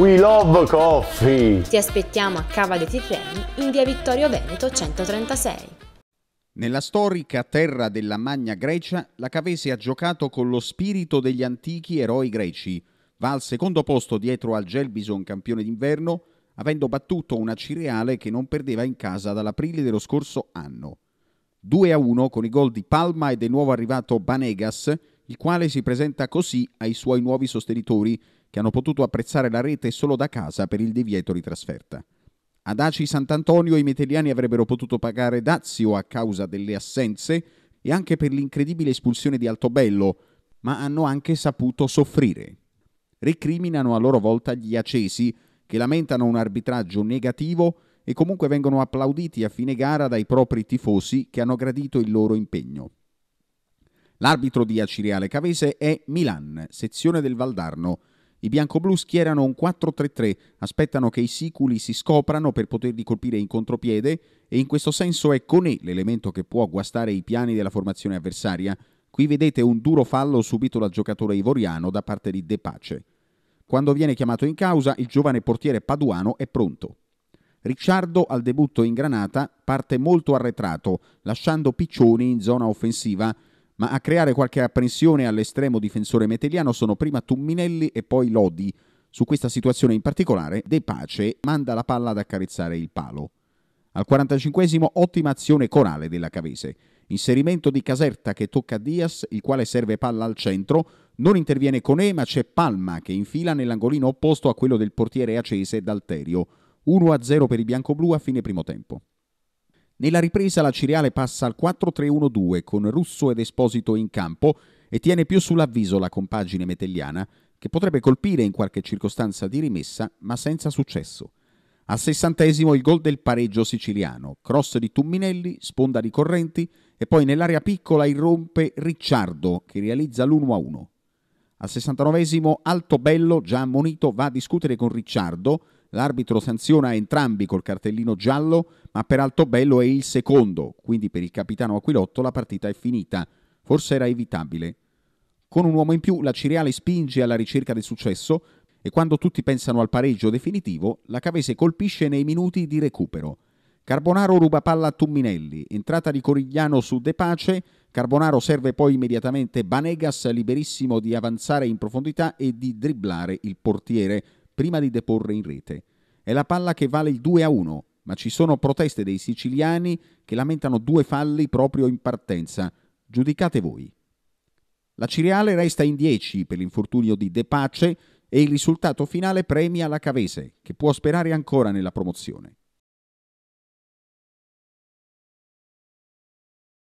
We Love Coffee! Ti aspettiamo a Cava dei Titreni in via Vittorio Veneto 136. Nella storica terra della Magna Grecia, la Cavese ha giocato con lo spirito degli antichi eroi greci. Va al secondo posto dietro al Gelbison campione d'inverno, avendo battuto una Cireale che non perdeva in casa dall'aprile dello scorso anno. 2-1 con i gol di Palma e del nuovo arrivato Banegas, il quale si presenta così ai suoi nuovi sostenitori che hanno potuto apprezzare la rete solo da casa per il divieto di trasferta. Ad Aci Sant'Antonio i meteliani avrebbero potuto pagare dazio a causa delle assenze e anche per l'incredibile espulsione di Altobello, ma hanno anche saputo soffrire. Recriminano a loro volta gli acesi, che lamentano un arbitraggio negativo e comunque vengono applauditi a fine gara dai propri tifosi che hanno gradito il loro impegno. L'arbitro di Acireale Cavese è Milan, sezione del Valdarno. I bianco-blu schierano un 4-3-3, aspettano che i siculi si scoprano per poterli colpire in contropiede e in questo senso è Conè l'elemento che può guastare i piani della formazione avversaria. Qui vedete un duro fallo subito dal giocatore ivoriano da parte di De Pace. Quando viene chiamato in causa, il giovane portiere paduano è pronto. Ricciardo al debutto in granata parte molto arretrato, lasciando Piccioni in zona offensiva ma a creare qualche apprensione all'estremo difensore meteliano sono prima Tumminelli e poi Lodi. Su questa situazione in particolare, De Pace manda la palla ad accarezzare il palo. Al 45 ottima azione corale della Cavese. Inserimento di Caserta che tocca a Diaz, il quale serve palla al centro. Non interviene Conè, ma c'è Palma che infila nell'angolino opposto a quello del portiere acese D'Alterio. 1-0 per i bianco-blu a fine primo tempo. Nella ripresa la Ciriale passa al 4-3-1-2 con Russo ed Esposito in campo e tiene più sull'avviso la compagine metelliana che potrebbe colpire in qualche circostanza di rimessa ma senza successo. Al sessantesimo il gol del pareggio siciliano, cross di Tumminelli, sponda di Correnti e poi nell'area piccola irrompe Ricciardo che realizza l'1-1. Al 69esimo Altobello, già ammonito, va a discutere con Ricciardo. L'arbitro sanziona entrambi col cartellino giallo, ma per Altobello è il secondo, quindi per il capitano Aquilotto la partita è finita. Forse era evitabile. Con un uomo in più la Cireale spinge alla ricerca del successo e quando tutti pensano al pareggio definitivo, la Cavese colpisce nei minuti di recupero. Carbonaro ruba palla a Tumminelli, entrata di Corigliano su De Pace, Carbonaro serve poi immediatamente Banegas liberissimo di avanzare in profondità e di dribblare il portiere prima di deporre in rete. È la palla che vale il 2 a 1, ma ci sono proteste dei siciliani che lamentano due falli proprio in partenza. Giudicate voi. La Cireale resta in 10 per l'infortunio di De Pace e il risultato finale premia la Cavese, che può sperare ancora nella promozione.